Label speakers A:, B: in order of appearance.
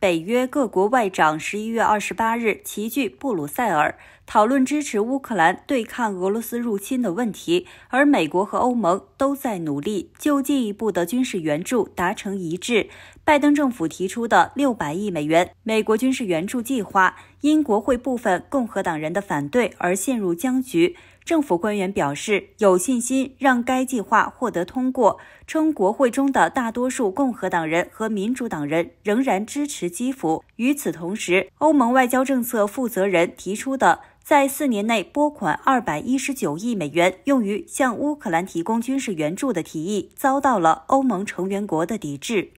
A: 北约各国外长十一月二十八日齐聚布鲁塞尔。讨论支持乌克兰对抗俄罗斯入侵的问题，而美国和欧盟都在努力就进一步的军事援助达成一致。拜登政府提出的六百亿美元美国军事援助计划因国会部分共和党人的反对而陷入僵局。政府官员表示有信心让该计划获得通过，称国会中的大多数共和党人和民主党人仍然支持基辅。与此同时，欧盟外交政策负责人提出的。在四年内拨款二百一十九亿美元用于向乌克兰提供军事援助的提议，遭到了欧盟成员国的抵制。